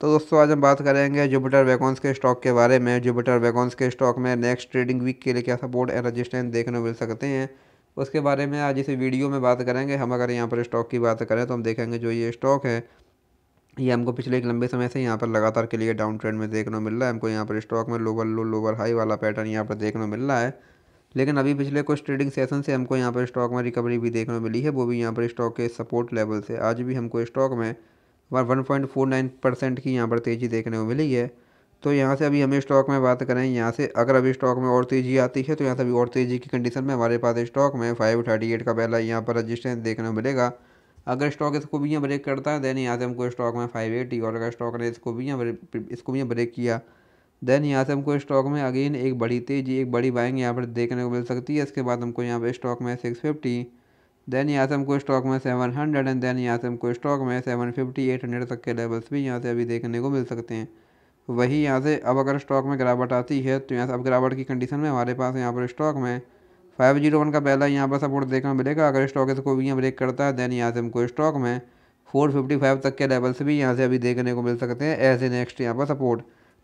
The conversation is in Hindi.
तो दोस्तों आज हम बात करेंगे जुपिटर वैकॉन्स के स्टॉक के बारे में जुपिटर वैकॉन्स के स्टॉक में नेक्स्ट ट्रेडिंग वीक के लिए क्या सपोर्ट एंड रजिस्टेंस देखने मिल सकते हैं उसके बारे में आज इस वीडियो में बात करेंगे हम अगर यहाँ पर स्टॉक की बात करें तो हम देखेंगे जो ये स्टॉक है ये हमको पिछले एक लंबे समय से यहाँ पर लगातार के लिए डाउन ट्रेंड में देखने मिल रहा है हमको यहाँ पर स्टॉक में लोवर लो लोवर हाई वाला पैटर्न यहाँ पर देखने मिल रहा है लेकिन अभी पिछले कुछ ट्रेडिंग सेशन से हमको यहाँ पर स्टॉक में रिकवरी भी देखने मिली है वो भी यहाँ पर स्टॉक के सपोर्ट लेवल से आज भी हमको स्टॉक में one point four nine percent की यहाँ पर तेज़ी देखने को मिली है तो यहाँ से अभी हमें स्टॉक में बात करें यहाँ से अगर अभी स्टॉक में और तेज़ी आती है तो यहाँ से अभी और तेज़ी की कंडीशन में हमारे पास स्टॉक में फाइव थर्टी एट का पहला यहाँ पर रजिस्टेंस देखने को मिलेगा अगर स्टॉक इसको भी यहाँ ब्रेक करता है देन यहाँ से हमको स्टॉक में फाइव एटी और अगर स्टॉक ने इसको भी यहाँ इसको भी यहाँ ब्रेक किया देन यहाँ से हमको स्टॉक में अगेन एक बड़ी तेज़ी एक बड़ी बाइंग यहाँ पर देखने को मिल सकती है इसके बाद हमको यहाँ पर स्टॉक में सिक्स फिफ्टी देन यहाँ से हमको स्टॉक में सेवन हंड्रेड एंड देन यहाँ से हमको स्टॉक में सेवन फिफ्टी एट हंड्रेड तक के लेवल्स भी यहाँ से अभी देखने को मिल सकते हैं वही यहाँ से अब अगर स्टॉक में गिरावट आती है तो यहाँ से अब गिरावट की कंडीशन में हमारे पास यहाँ पर स्टॉक में फाइव जीरो वन का पहला यहाँ पर सपोर्ट देखना मिलेगा अगर स्टॉक इसको भी यहाँ ब्रेक करता है देन यहाँ से हमको स्टॉक में फोर फिफ्टी फाइव तक के लेवल्स भी यहाँ से अभी देखने को मिल सकते हैं एज ए नेक्स्ट यहाँ पर सपोर्ट